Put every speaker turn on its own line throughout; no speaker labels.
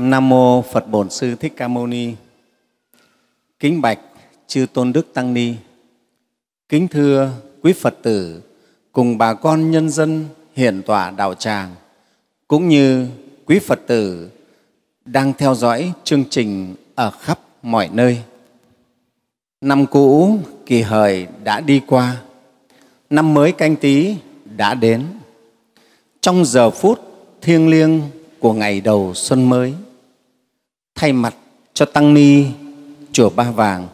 Nam mô Phật Bổn Sư Thích Ca Mâu Ni. Kính bạch chư Tôn Đức Tăng Ni. Kính thưa quý Phật tử cùng bà con nhân dân hiển tỏa đạo tràng cũng như quý Phật tử đang theo dõi chương trình ở khắp mọi nơi. Năm cũ kỳ hời đã đi qua, năm mới canh tí đã đến. Trong giờ phút thiêng liêng của ngày đầu xuân mới, thay mặt cho Tăng Ni Chùa Ba Vàng.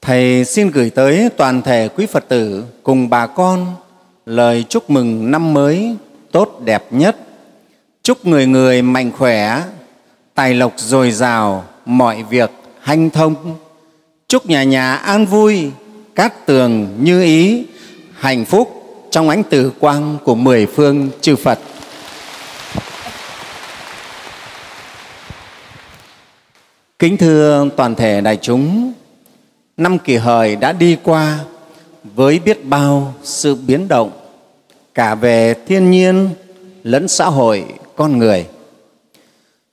Thầy xin gửi tới toàn thể quý Phật tử cùng bà con lời chúc mừng năm mới tốt đẹp nhất. Chúc người người mạnh khỏe, tài lộc dồi dào, mọi việc hanh thông. Chúc nhà nhà an vui, cát tường như ý, hạnh phúc trong ánh tử quang của mười phương chư Phật. Kính thưa toàn thể đại chúng, năm kỳ hời đã đi qua với biết bao sự biến động cả về thiên nhiên lẫn xã hội con người.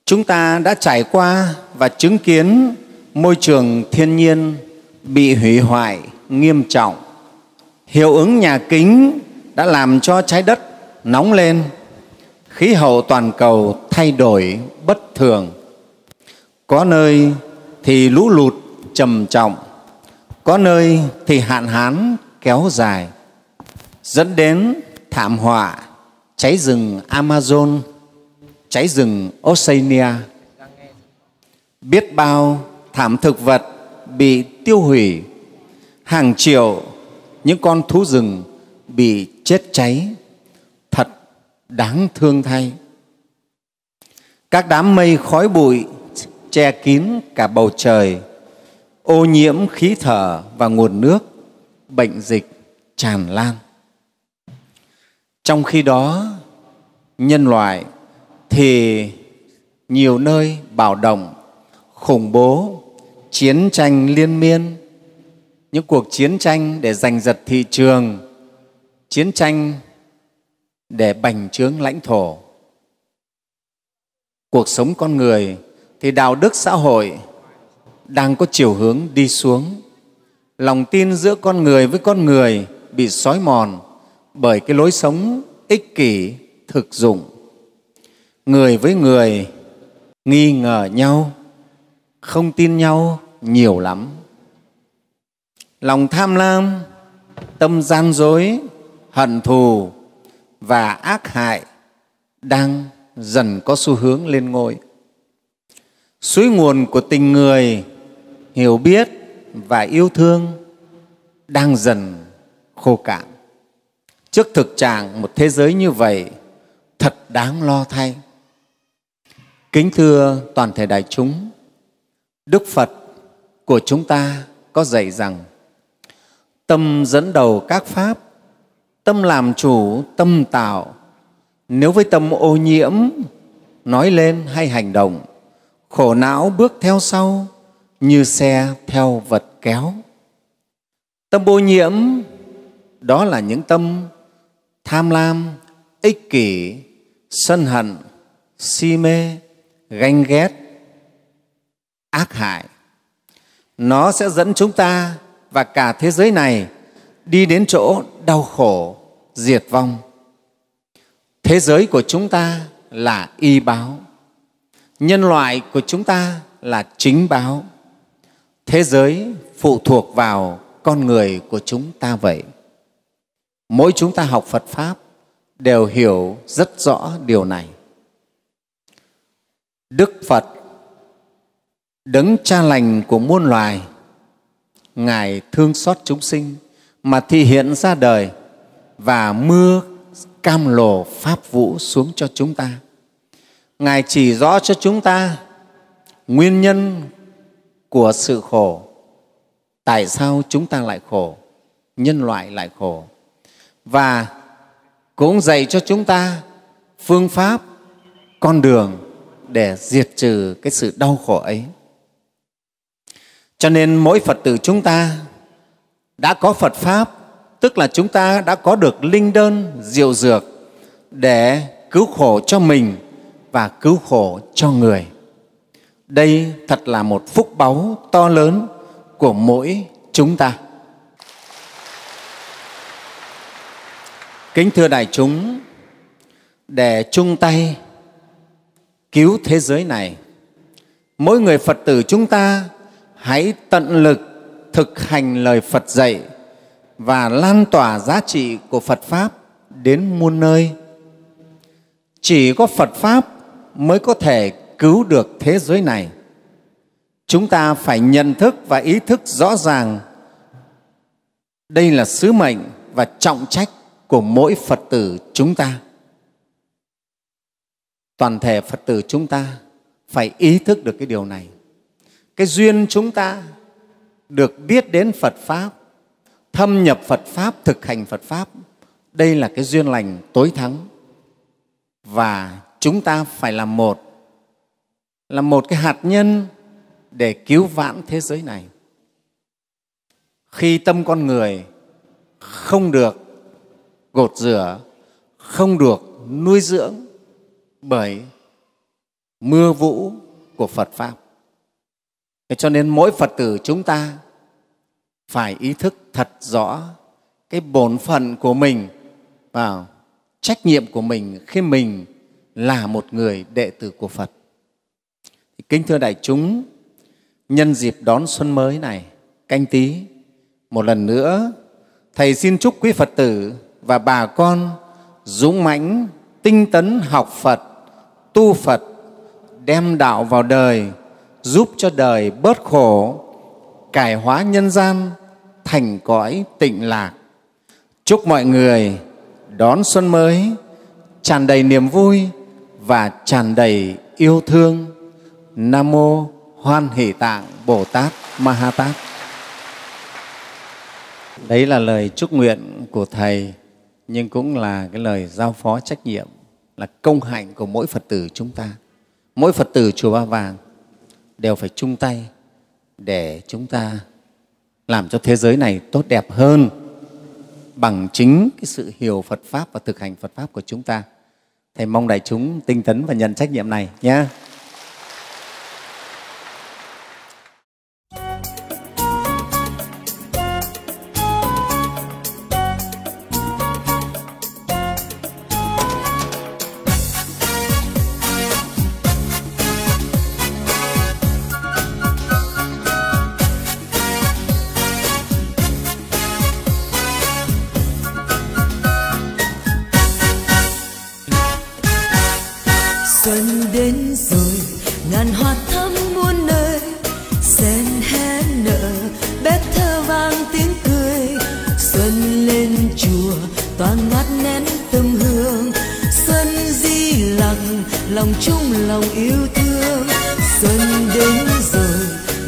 Chúng ta đã trải qua và chứng kiến môi trường thiên nhiên bị hủy hoại nghiêm trọng. Hiệu ứng nhà kính đã làm cho trái đất nóng lên, khí hậu toàn cầu thay đổi bất thường có nơi thì lũ lụt trầm trọng, có nơi thì hạn hán kéo dài, dẫn đến thảm họa cháy rừng Amazon, cháy rừng Oceania. Biết bao thảm thực vật bị tiêu hủy, hàng triệu những con thú rừng bị chết cháy, thật đáng thương thay. Các đám mây khói bụi che kín cả bầu trời, ô nhiễm khí thở và nguồn nước, bệnh dịch tràn lan. Trong khi đó, nhân loại thì nhiều nơi bạo động, khủng bố, chiến tranh liên miên, những cuộc chiến tranh để giành giật thị trường, chiến tranh để bành trướng lãnh thổ. Cuộc sống con người thì đạo đức xã hội đang có chiều hướng đi xuống. Lòng tin giữa con người với con người bị xói mòn bởi cái lối sống ích kỷ, thực dụng. Người với người nghi ngờ nhau, không tin nhau nhiều lắm. Lòng tham lam, tâm gian dối, hận thù và ác hại đang dần có xu hướng lên ngôi suối nguồn của tình người hiểu biết và yêu thương đang dần khô cạn trước thực trạng một thế giới như vậy thật đáng lo thay kính thưa toàn thể đại chúng đức phật của chúng ta có dạy rằng tâm dẫn đầu các pháp tâm làm chủ tâm tạo nếu với tâm ô nhiễm nói lên hay hành động khổ não bước theo sau như xe theo vật kéo tâm ô nhiễm đó là những tâm tham lam ích kỷ sân hận si mê ganh ghét ác hại nó sẽ dẫn chúng ta và cả thế giới này đi đến chỗ đau khổ diệt vong thế giới của chúng ta là y báo nhân loại của chúng ta là chính báo thế giới phụ thuộc vào con người của chúng ta vậy mỗi chúng ta học phật pháp đều hiểu rất rõ điều này đức phật đấng cha lành của muôn loài ngài thương xót chúng sinh mà thi hiện ra đời và mưa cam lồ pháp vũ xuống cho chúng ta Ngài chỉ rõ cho chúng ta nguyên nhân của sự khổ. Tại sao chúng ta lại khổ, nhân loại lại khổ. Và cũng dạy cho chúng ta phương pháp, con đường để diệt trừ cái sự đau khổ ấy. Cho nên mỗi Phật tử chúng ta đã có Phật Pháp, tức là chúng ta đã có được linh đơn, diệu dược để cứu khổ cho mình và cứu khổ cho người. Đây thật là một phúc báu to lớn của mỗi chúng ta. Kính thưa đại chúng, để chung tay cứu thế giới này, mỗi người Phật tử chúng ta hãy tận lực thực hành lời Phật dạy và lan tỏa giá trị của Phật Pháp đến muôn nơi. Chỉ có Phật Pháp mới có thể cứu được thế giới này chúng ta phải nhận thức và ý thức rõ ràng đây là sứ mệnh và trọng trách của mỗi phật tử chúng ta toàn thể phật tử chúng ta phải ý thức được cái điều này cái duyên chúng ta được biết đến phật pháp thâm nhập phật pháp thực hành phật pháp đây là cái duyên lành tối thắng và chúng ta phải là một, là một cái hạt nhân để cứu vãn thế giới này. Khi tâm con người không được gột rửa, không được nuôi dưỡng bởi mưa vũ của Phật Pháp. cho nên mỗi Phật tử chúng ta phải ý thức thật rõ cái bổn phận của mình và trách nhiệm của mình khi mình là một người đệ tử của Phật. Kính thưa đại chúng, nhân dịp đón xuân mới này, canh tí, một lần nữa, Thầy xin chúc quý Phật tử và bà con dũng mãnh, tinh tấn học Phật, tu Phật, đem đạo vào đời, giúp cho đời bớt khổ, cải hóa nhân gian, thành cõi tịnh lạc. Chúc mọi người đón xuân mới tràn đầy niềm vui, và tràn đầy yêu thương nam mô hoan hỷ tạng bồ tát ma ha tát đấy là lời chúc nguyện của thầy nhưng cũng là cái lời giao phó trách nhiệm là công hạnh của mỗi phật tử chúng ta mỗi phật tử chùa ba vàng đều phải chung tay để chúng ta làm cho thế giới này tốt đẹp hơn bằng chính cái sự hiểu Phật pháp và thực hành Phật pháp của chúng ta. Thầy mong đại chúng tinh tấn và nhận trách nhiệm này nhé. xuân đến rồi ngàn hoa thắm muôn nơi sen hé nở bé thơ vang tiếng cười xuân lên chùa toàn ngát nén tâm hương xuân di lặng lòng chung lòng yêu thương xuân đến rồi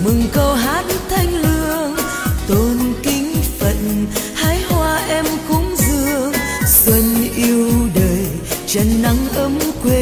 mừng câu hát thanh lương tôn kính phận hái hoa em cúng dương xuân yêu đời trần nắng ấm quê